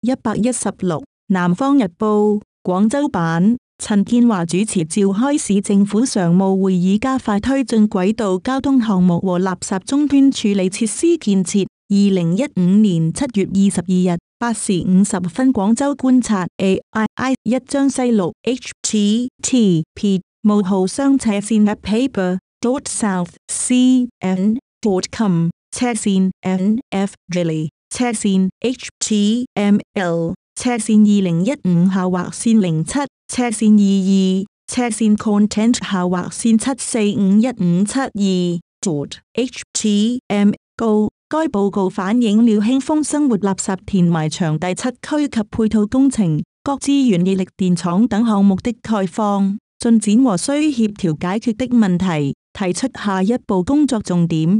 一百一十六南方日报广州版陈建华主持召开市政府常务会议，加快推进轨道交通项目和垃圾终端处理设施建设。二零一五年七月二十二日八时五十分，广州观察 A I I 一张西六 H T T P 冒号双斜线 paper dot south c n dot com 斜线 n f d e i l l 斜线 HTML 斜线二零一五下划线零七斜线二二斜线 content 下划线七四五一五七二 dot HTML 该报告反映了兴丰生活垃圾填埋场第七区及配套工程、各资源热力电厂等项目的概况、进展和需协调解决的问题，提出下一步工作重点。